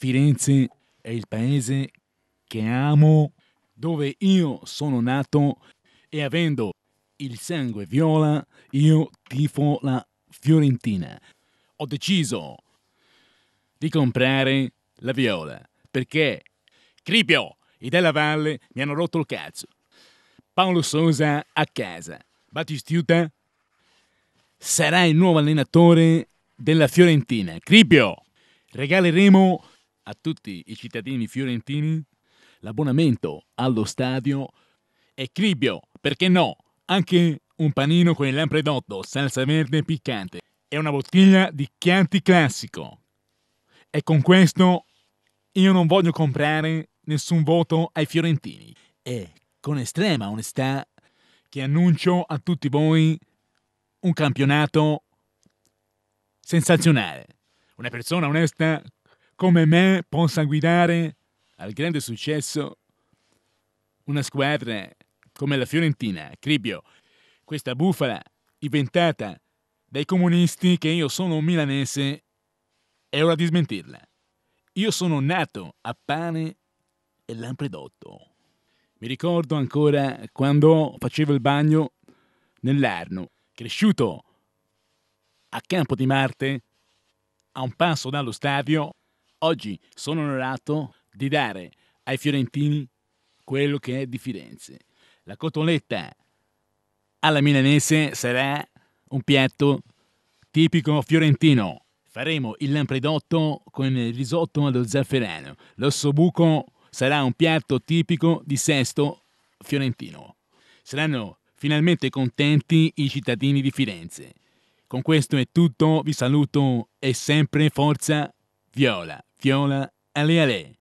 Firenze è il paese che amo, dove io sono nato e avendo il sangue viola, io tifo la Fiorentina. Ho deciso di comprare la viola perché Cripio e Della Valle mi hanno rotto il cazzo. Paolo Sosa a casa. Battistuta sarà il nuovo allenatore della Fiorentina. Cripio, regaleremo a tutti i cittadini fiorentini l'abbonamento allo stadio e cribbio, perché no, anche un panino con il lampredotto, salsa verde piccante e una bottiglia di Chianti classico. E con questo io non voglio comprare nessun voto ai fiorentini e con estrema onestà che annuncio a tutti voi un campionato sensazionale. Una persona onesta come me possa guidare al grande successo una squadra come la Fiorentina, Cribio, questa bufala inventata dai comunisti che io sono un milanese, è ora di smentirla. Io sono nato a pane e lampredotto. Mi ricordo ancora quando facevo il bagno nell'Arno, cresciuto a Campo di Marte, a un passo dallo stadio, Oggi sono onorato di dare ai fiorentini quello che è di Firenze. La cotoletta alla milanese sarà un piatto tipico fiorentino. Faremo il lampredotto con il risotto allo zafferano. L'ossobuco sarà un piatto tipico di Sesto fiorentino. Saranno finalmente contenti i cittadini di Firenze. Con questo è tutto, vi saluto e sempre forza viola. Fiona Elieli.